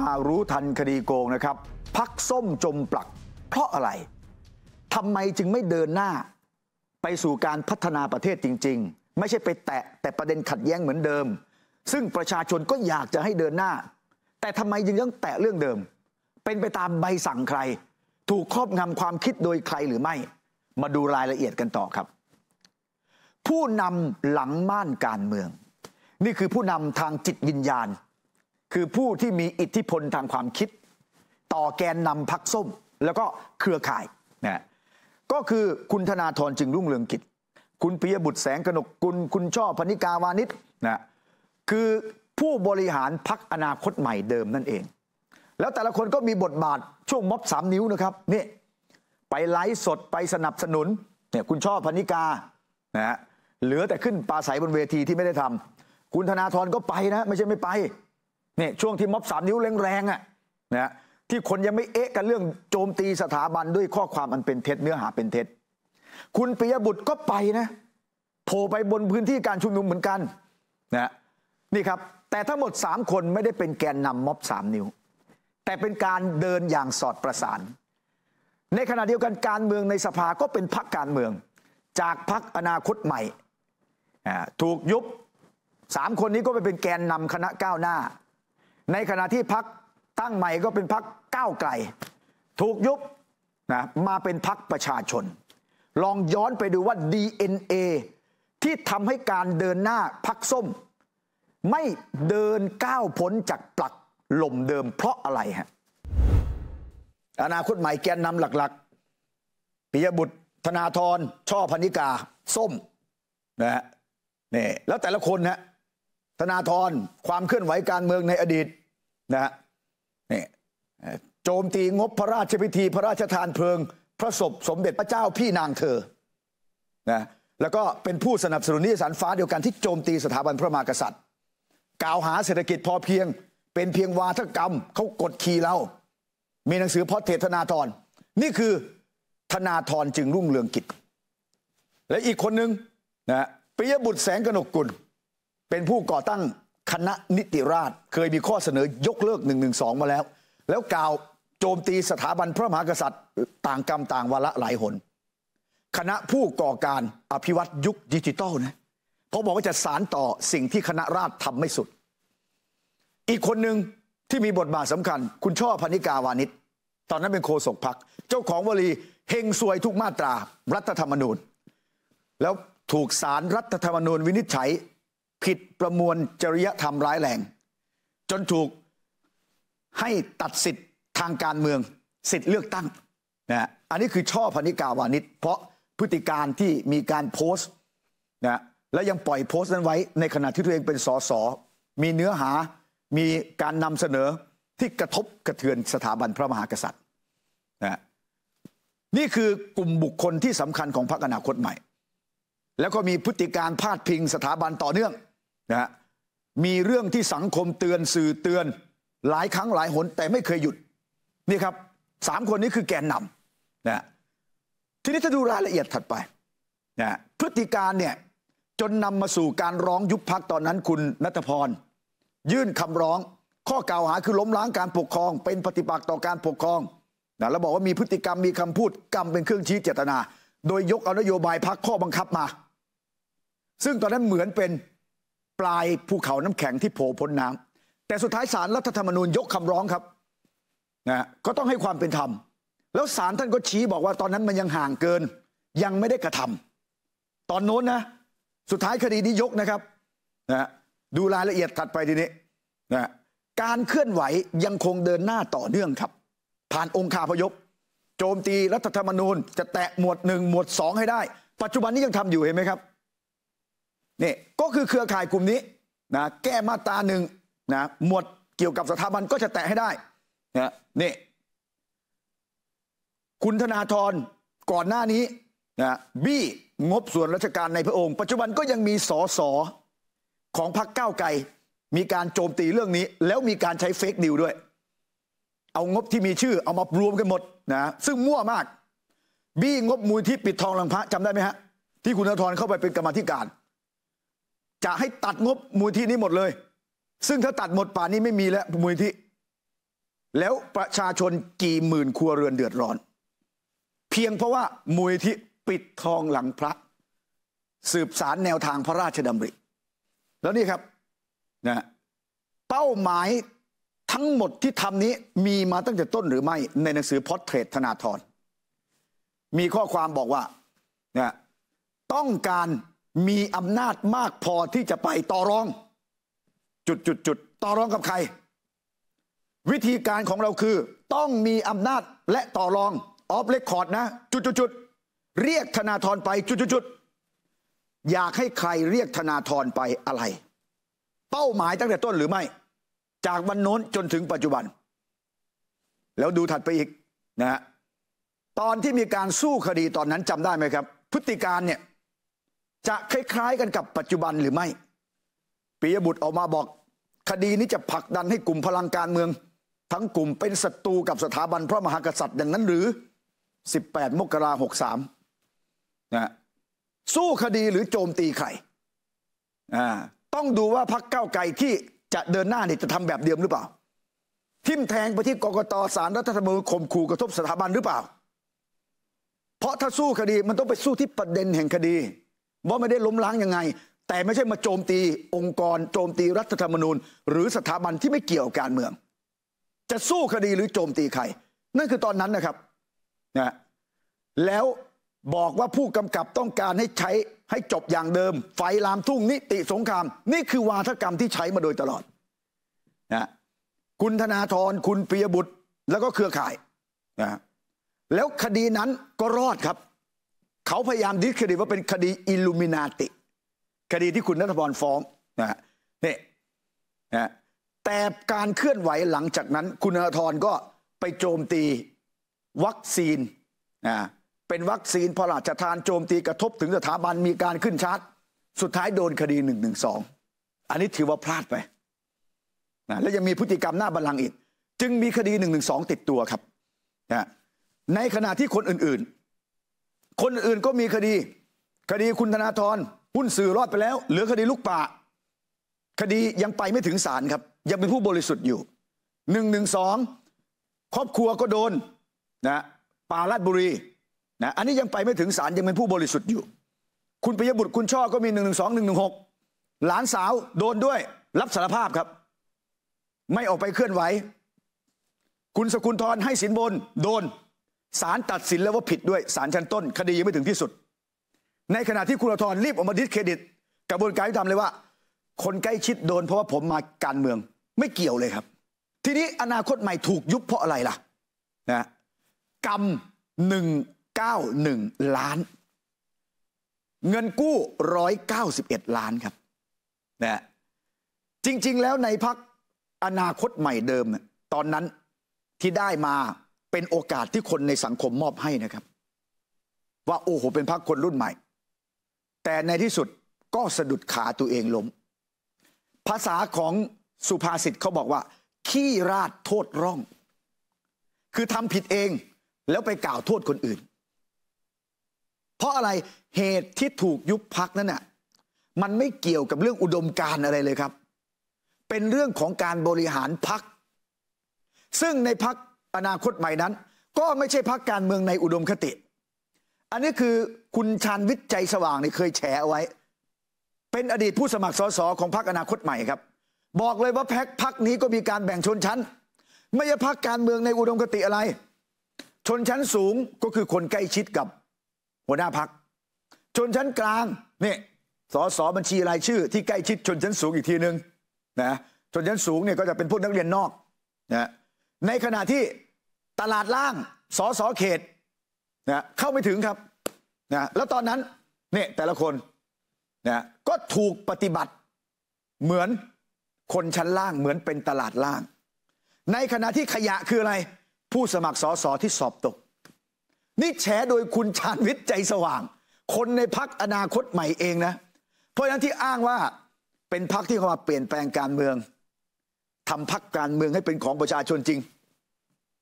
มารู้ทันคดีโกงนะครับพักส้มจมปลัก เพราะอะไรทำไมจึงไม่เดินหน้า ไปสู่การพัฒนาประเทศจริง ๆ ไม่ใช่ไปแตะ แต่ประเด็นขัดแย้งเหมือนเดิม ซึ่งประชาชนก็อยากจะให้เดินหน้า แต่ทำไมยังต้องแตะเรื่องเดิม เป็นไปตามใบสั่งใคร ถูกครอบงำความคิดโดยใครหรือไม่มาดูรายละเอียดกันต่อครับ ผู้นำหลังม่านการเมือง นี่คือผู้นำทางจิตวิญญาณคือผู้ที่มีอิทธิพลทางความคิด ต่อแกนนำพักส้มแล้วก็เครือข่ายนะก็คือคุณธนาธรจึงรุ่งเรืองกิจ คุณปิยบุตรแสงกนกกุลคุณช่อพนิกาวานิชนะคือผู้บริหารพักอนาคตใหม่เดิมนั่นเอง แล้วแต่ละคนก็มีบทบาทช่วงม็อบสามนิ้วนะครับนี่ไปไลฟ์สดไปสนับสนุนเนี่ยคุณช่อพนิกานะฮะเหลือแต่ขึ้นปลาใสบนเวทีที่ไม่ได้ทำ คุณธนาธรก็ไปนะ ไม่ใช่ไม่ไปเนี่ยช่วงที่ม็อบสามนิ้วแรงๆอ่ะนะที่คนยังไม่เอ๊ะกันเรื่องโจมตีสถาบันด้วยข้อความอันเป็นเท็จเนื้อหาเป็นเท็จ คุณปิยบุตรก็ไปนะโผล่ไปบนพื้นที่การชุมนุมเหมือนกันนะนี่ครับแต่ทั้งหมด 3 คนไม่ได้เป็นแกนนำม็อบสามนิ้ว แต่เป็นการเดินอย่างสอดประสาน ในขณะเดียวกันการเมืองในสภาก็เป็นพักการเมือง จากพักอนาคตใหม่ถูกยุบ 3 คนนี้ก็ไปเป็นแกนนำคณะก้าวหน้าในขณะที่พักตั้งใหม่ก็เป็นพักก้าวไกล ถูกยุบนะมาเป็นพักประชาชน ลองย้อนไปดูว่า DNA ที่ทำให้การเดินหน้าพักส้ม ไม่เดินก้าวพ้นจากปลักหล่มเดิมเพราะอะไรฮะอนาคตใหม่แกนนำหลัก ๆ ปิยบุตรธนาธรช่อพนิกาส้มนะฮะนี่แล้วแต่ละคนนะธนาธรความเคลื่อนไหวการเมืองในอดีตนะฮะนี่โจมตีงบพระราชพิธี พระราชทานเพลิงพระศพสมเด็จพระเจ้าพี่นางเธอนะแล้วก็เป็นผู้สนับสนุนนิสสันฟ้าเดียวกันที่โจมตีสถาบันพระมหากษัตริย์ กล่าวหาเศรษฐกิจพอเพียงเป็นเพียงวาทกรรมเขากดขี่เรามีหนังสือพอเทธนาธรนี่คือธนาธรจึงรุ่งเรืองกิจ และอีกคนหนึ่งนะปิยบุตรแสงกนกกุลเป็นผู้ก่อตั้งคณะนิติราษฎร์เคยมีข้อเสนอยกเลิก1นึมาแล้ว แล้วกล่าวโจมตีสถาบันพระมหากษัตริย์ ต่างกรรมต่างวาระหลายหนคณะผู้ก่อการอภิวัตยุคดิจิตอลนะเขาบอกว่าจะสารต่อสิ่งที่คณะราษฎรทำไม่สุด อีกคนหนึ่งที่มีบทบาทสำคัญ คุณช่อพนิกาวานิชตอนนั้นเป็นโคศกพัก เจ้าของวลีเฮงซวยทุกมาตรารัฐธรรมนูญ แล้วถูกสารรัฐธรรมนูญวินิจฉัยผิดประมวลจริยธรรมร้ายแรง จนถูกให้ตัดสิทธิ์ทางการเมืองสิทธิ์เลือกตั้งนะอันนี้คือช่อพนิกาวานิชเพราะพฤติการที่มีการโพสต์นะและยังปล่อยโพสต์นั้นไว้ในขณะที่ตัวเองเป็นสสมีเนื้อหามีการนำเสนอที่กระทบกระเทือนสถาบันพระมหากษัตริย์นะนี่คือกลุ่มบุคคลที่สำคัญของพรรคอนาคตใหม่แล้วก็มีพฤติการพาดพิงสถาบันต่อเนื่องนะฮะมีเรื่องที่สังคมเตือนสื่อเตือนหลายครั้งหลายหนแต่ไม่เคยหยุดนี่ครับสามคนนี้คือแกนนำนะทีนี้ถ้าดูรายละเอียดถัดไปนะพฤติการเนี่ยจนนำมาสู่การร้องยุบพักตอนนั้นคุณนัทพรยื่นคำร้องข้อกล่าวหาคือล้มล้างการปกครอง เป็นปฏิปักษ์ต่อการปกครองนะแล้วบอกว่ามีพฤติกรรมมีคำพูดกรรมเป็นเครื่องชี้เจตนา โดยยกเอานโยบายพักข้อบังคับมาซึ่งตอนนั้นเหมือนเป็นปลายภูเขาน้ำแข็งที่โผล่พ้นน้ำ แต่สุดท้ายสารรัฐธรรมนูญยกคำร้องครับนะก็ต้องให้ความเป็นธรรมแล้วสารท่านก็ชี้บอกว่าตอนนั้นมันยังห่างเกิน ยังไม่ได้กระทำ ตอนโน้นนะสุดท้ายคดีนี้ยกนะครับนะดูรายละเอียดถัดไปทีนี้นะการเคลื่อนไหวยังคงเดินหน้าต่อเนื่องครับ ผ่านองค์คาพยพ โจมตีรัฐธรรมนูญจะแตะหมวดหนึ่งหมวดสองให้ได้ ปัจจุบันนี้ยังทำอยู่เห็นไหมครับนี่ก็คือเครือข่ายกลุ่มนี้นะแก้มาตาหนึ่งนะหมวดเกี่ยวกับสถาบันก็จะแตะให้ได้นะนี่คุณธนาธรก่อนหน้านี้นะบี้งบส่วนราชการในพระองค์ ปัจจุบันก็ยังมีสอสอของพรรคก้าวไกลมีการโจมตีเรื่องนี้ แล้วมีการใช้เฟกนิวด้วย เอางบที่มีชื่อเอามารวมกันหมดนะซึ่งมั่วมาก บี้งบมูลที่ปิดทองหลังพระจำได้ไหมฮะที่คุณธนาธรเข้าไปเป็นกรรมธิการจะให้ตัดงบมูลที่นี้หมดเลย ซึ่งถ้าตัดหมดป่านนี้ไม่มีแล้วมูลที่ แล้วประชาชนกี่หมื่นครัวเรือนเดือดร้อน เพียงเพราะว่ามูลที่ปิดทองหลังพระ สืบสารแนวทางพระราชดำริ แล้วนี่ครับนะเป้าหมายทั้งหมดที่ทำนี้มีมาตั้งแต่ต้นหรือไม่ในหนังสือพอดเทรตธนาธรมีข้อความบอกว่านะต้องการมีอำนาจมากพอที่จะไปต่อรอง จุดจุดจุดต่อรองกับใคร วิธีการของเราคือ ต้องมีอำนาจและต่อรองออฟเลคคอร์ดนะจุดจุดจุดเรียกธนาธรไปจุดจุดจุดอยากให้ใครเรียกธนาธรไปอะไร เป้าหมายตั้งแต่ต้นหรือไม่จากวันโน้นจนถึงปัจจุบัน แล้วดูถัดไปอีกนะฮะตอนที่มีการสู้คดีตอนนั้นจำได้ไหมครับ พฤติการเนี่ยจะคล้าย ๆ กันกับปัจจุบันหรือไม่ปิยบุตรออกมาบอกคดีนี้จะผลักดันให้กลุ่มพลังการเมือง ทั้งกลุ่มเป็นศัตรูกับสถาบันพระมหากษัตริย์อย่างนั้นหรือ 18 มกราหกสามนะสู้คดีหรือโจมตีใครต้องดูว่าพรคเก้าไก่ที่จะเดินหน้าเนี่ยจะทำแบบเดิมหรือเปล่า ทิมแทงไปที่กกตสารรัฐธรรมนูญข่มขู่กระทบสถาบันหรือเปล่า เพราะถ้าสู้คดีมันต้องไปสู้ที่ประเด็นแห่งคดีว่าไม่ได้ล้มล้างยังไง แต่ไม่ใช่มาโจมตีองค์กร โจมตีรัฐธรรมนูญ หรือสถาบันที่ไม่เกี่ยวการเมือง จะสู้คดีหรือโจมตีใคร นั่นคือตอนนั้นนะครับนะแล้วบอกว่าผู้กำกับต้องการให้ใช้ให้จบอย่างเดิม ไฟลามทุ่งนิติสงคราม นี่คือวาทกรรมที่ใช้มาโดยตลอดนะคุณธนาธรคุณปียบุตร แล้วก็เครือข่ายนะแล้วคดีนั้นก็รอดครับเขาพยายามดิสเครดิตว่าเป็นคดีอิลูมินาติ คดีที่คุณนัทพรฟ้องนะฮะนี่นะแต่การเคลื่อนไหวหลังจากนั้น คุณนัทพรก็ไปโจมตีวัคซีนนะเป็นวัคซีนพระราชทานโจมตีกระทบถึงสถาบันมีการขึ้นชาร์จ สุดท้ายโดนคดีหนึ่งหนึ่งสองอันนี้ถือว่าพลาดไปนะและยังมีพฤติกรรมหน้าบัลลังก์อีก จึงมีคดีหนึ่งหนึ่งสองติดตัวครับนะในขณะที่คนอื่นคนอื่นก็มีคดี คดีคุณธนาธรหุ้นสื่อรอดไปแล้ว เหลือคดีลูกป่า คดียังไปไม่ถึงศาลครับยังเป็นผู้บริสุทธิ์อยู่หนึ่งหนึ่งสองครอบครัวก็โดนนะป่าลาดบุรีนะอันนี้ยังไปไม่ถึงศาลยังเป็นผู้บริสุทธิ์อยู่คุณปิยบุตรคุณช่อก็มีหนึ่งหนึ่งสองหนึ่งหนึ่งหกหลานสาวโดนด้วยรับสารภาพครับ ไม่ออกไปเคลื่อนไหว คุณสกุลทรให้สินบน โดนศาลตัดสินแล้วว่าผิดด้วยศาลชั้นต้นคดียังไม่ถึงที่สุด ในขณะที่คุณธรรีบออกมาดิสเครดิตกระบวนการยุติธรรมเลยว่า คนใกล้ชิดโดนเพราะว่าผมมาการเมืองไม่เกี่ยวเลยครับ ทีนี้อนาคตใหม่ถูกยุบเพราะอะไรล่ะนะกรรมหนึ่งเก้าหนึ่งล้าน เงินกู้ร้อยเก้าสิบเอ็ดล้านครับนะจริงๆ แล้วในพักอนาคตใหม่เดิมตอนนั้นที่ได้มาเป็นโอกาสที่คนในสังคมมอบให้นะครับ ว่าโอ้โหเป็นพรรคนรุ่นใหม่ แต่ในที่สุดก็สะดุดขาตัวเองล้ม ภาษาของสุภาษิตเขาบอกว่า ขี้ราดโทษร่อง คือทำผิดเองแล้วไปกล่าวโทษคนอื่น เพราะอะไรเหตุที่ถูกยุบพักนั้นน่ะมันไม่เกี่ยวกับเรื่องอุดมการอะไรเลยครับ เป็นเรื่องของการบริหารพัก ซึ่งในพักอนาคตใหม่นั้น ก็ไม่ใช่พักการเมืองในอุดมคติ อันนี้คือคุณชานวิจัยสว่างนี่เคยแฉเอาไว้ เป็นอดีตผู้สมัครสสของพักอนาคตใหม่ครับ บอกเลยว่าแพ็กพักนี้ก็มีการแบ่งชนชั้น ไม่ใช่พักการเมืองในอุดมคติอะไร ชนชั้นสูงก็คือคนใกล้ชิดกับหัวหน้าพัก ชนชั้นกลางนี่สสบัญชีรายชื่อ ที่ใกล้ชิดชนชั้นสูงอีกทีหนึ่งนะชนชั้นสูงเนี่ยก็จะเป็นพวกนักเรียนนอกนะในขณะที่ตลาดล่าง สอสอเขตนะเข้าไม่ถึงครับนะแล้วตอนนั้นเนี่ยแต่ละคนนะก็ถูกปฏิบัติเหมือนคนชั้นล่างเหมือนเป็นตลาดล่าง ในขณะที่ขยะคืออะไร ผู้สมัครสอสอที่สอบตก นี่แฉโดยคุณชาญวิทย์ใจสว่าง คนในพักอนาคตใหม่เองนะเพราะฉะนั้นที่อ้างว่าเป็นพักที่เข้ามาเปลี่ยนแปลงการเมืองทำพักการเมืองให้เป็นของประชาชนจริง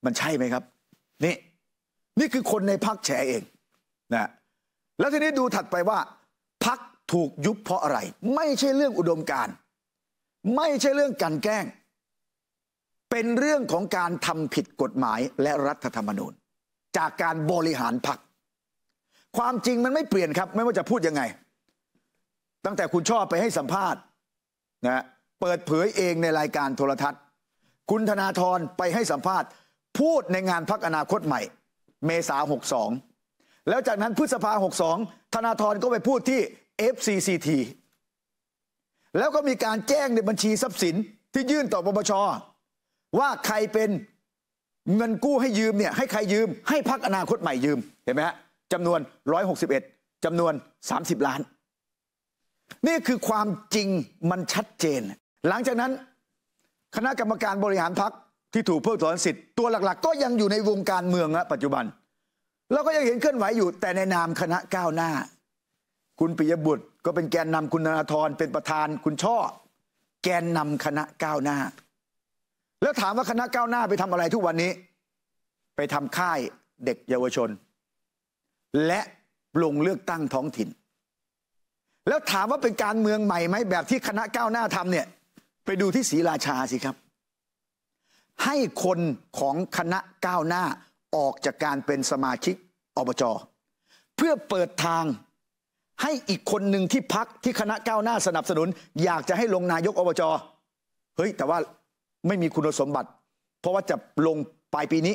มันใช่ไหมครับ นี่ นี่คือคนในพักแฉเองนะแล้วทีนี้ดูถัดไปว่าพักถูกยุบเพราะอะไร ไม่ใช่เรื่องอุดมการไม่ใช่เรื่องการแกล้ง เป็นเรื่องของการทำผิดกฎหมายและรัฐธรรมนูญ จากการบริหารพัก ความจริงมันไม่เปลี่ยนครับ ไม่ว่าจะพูดยังไง ตั้งแต่คุณชอบไปให้สัมภาษณ์นะเปิดเผยเองในรายการโทรทัศน์ คุณธนาธรไปให้สัมภาษณ์พูดในงานพักอนาคตใหม่ เมษาหกสองแล้วจากนั้นพฤษภาหกสองธนาธรก็ไปพูดที่ FCCT แล้วก็มีการแจ้งในบัญชีทรัพย์สิน ที่ยื่นต่อปปชว่าใครเป็นเงินกู้ให้ยืมเนี่ยให้ใครยืมให้พักอนาคตใหม่ยืม เห็นไหมฮะจำนวน 161 จำนวน 30 ล้าน นี่คือความจริงมันชัดเจน หลังจากนั้นคณะกรรมการบริหารพักที่ถูกเพิกถอนสิทธิ์ตัวหลักๆก็ยังอยู่ในวงการเมืองนะปัจจุบันแล้วก็ยังเห็นเคลื่อนไหวอยู่แต่ในนามคณะก้าวหน้า คุณปิยบุตรก็เป็นแกนนำคุณนาธรเป็นประธานคุณช่อแกนนำคณะก้าวหน้า แล้วถามว่าคณะก้าวหน้าไปทำอะไรทุกวันนี้ไปทำค่ายเด็กเยาวชน และลงเลือกตั้งท้องถิ่น แล้วถามว่าเป็นการเมืองใหม่ไหมแบบที่คณะก้าวหน้าทำเนี่ยไปดูที่ศรีราชาสิครับให้คนของคณะก้าวหน้าออกจากการเป็นสมาชิกอบจเพื่อเปิดทางให้อีกคนหนึ่งที่พักที่คณะก้าวหน้าสนับสนุน อยากจะให้ลงนายกอบจเฮ้ยแต่ว่าไม่มีคุณสมบัติ เพราะว่าจะลงปลายปีนี้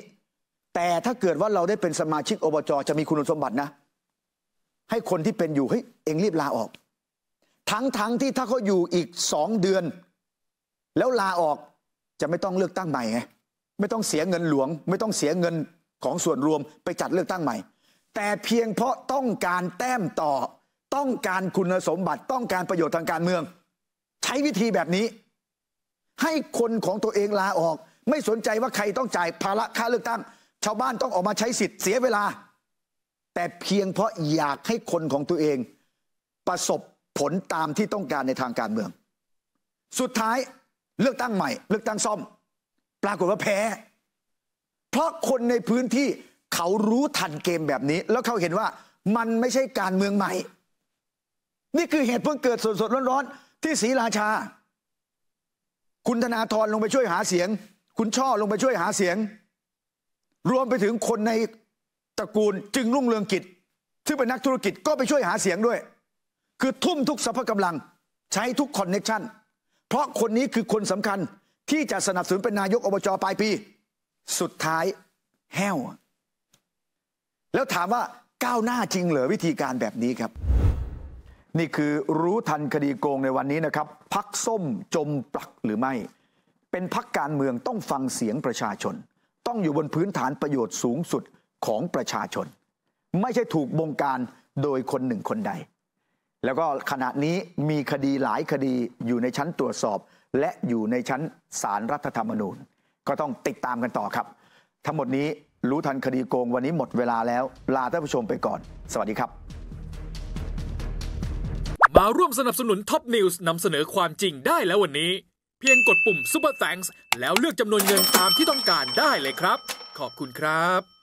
แต่ถ้าเกิดว่าเราได้เป็นสมาชิกอบจจะมีคุณสมบัตินะ ให้คนที่เป็นอยู่เฮ้ยเองรีบลาออก ทั้งๆทที่ถ้าเขาอยู่อีกสองเดือน แล้วลาออกจะไม่ต้องเลือกตั้งใหม่ไงไม่ต้องเสียเงินหลวง ไม่ต้องเสียเงินของส่วนรวมไปจัดเลือกตั้งใหม่ แต่เพียงเพราะต้องการแต้มต่อต้องการคุณสมบัติต้องการประโยชน์ทางการเมือง ใช้วิธีแบบนี้ ให้คนของตัวเองลาออก ไม่สนใจว่าใครต้องจ่ายภาระค่าเลือกตั้ง ชาวบ้านต้องออกมาใช้สิทธิ์เสียเวลา แต่เพียงเพราะอยากให้คนของตัวเอง ประสบผลตามที่ต้องการในทางการเมือง สุดท้ายเลือกตั้งใหม่ เลือกตั้งซ่อม ปรากฏว่าแพ้ เพราะคนในพื้นที่เขารู้ทันเกมแบบนี้ แล้วเขาเห็นว่ามันไม่ใช่การเมืองใหม่ นี่คือเหตุเพิ่งเกิดสดๆ ร้อนๆ ที่ศรีราชา คุณธนาธรลงไปช่วยหาเสียง คุณช่อลงไปช่วยหาเสียง รวมไปถึงคนในตระกูลจึงรุ่งเรืองกิจซึ่งเป็นนักธุรกิจก็ไปช่วยหาเสียงด้วย คือทุ่มทุกสรรพกำลัง ใช้ทุกคอนเน็ชันเพราะคนนี้คือคนสำคัญที่จะสนับสนุนเป็นนายกอบจปลายปี สุดท้ายแห้ว แล้วถามว่าก้าวหน้าจริงเหรอวิธีการแบบนี้ครับ นี่คือรู้ทันคดีโกงในวันนี้นะครับ พักส้มจมปลักหรือไม่ เป็นพักการเมืองต้องฟังเสียงประชาชน ต้องอยู่บนพื้นฐานประโยชน์สูงสุดของประชาชน ไม่ใช่ถูกบงการโดยคนหนึ่งคนใดแล้วก็ขณะนี้มีคดีหลายคดีอยู่ในชั้นตรวจสอบ และอยู่ในชั้นศาลรรัฐธรรมนูญ ก็ต้องติดตามกันต่อครับ ทั้งหมดนี้รู้ทันคดีโกงวันนี้หมดเวลาแล้วลาท่านผู้ชมไปก่อน สวัสดีครับมาร่วมสนับสนุนท็อปนิวส์นำเสนอความจริงได้แล้ววันนี้ เพียงกดปุ่มป u ปอร์แฟงส์แล้วเลือกจำนวนเงินตามที่ต้องการได้เลยครับ ขอบคุณครับ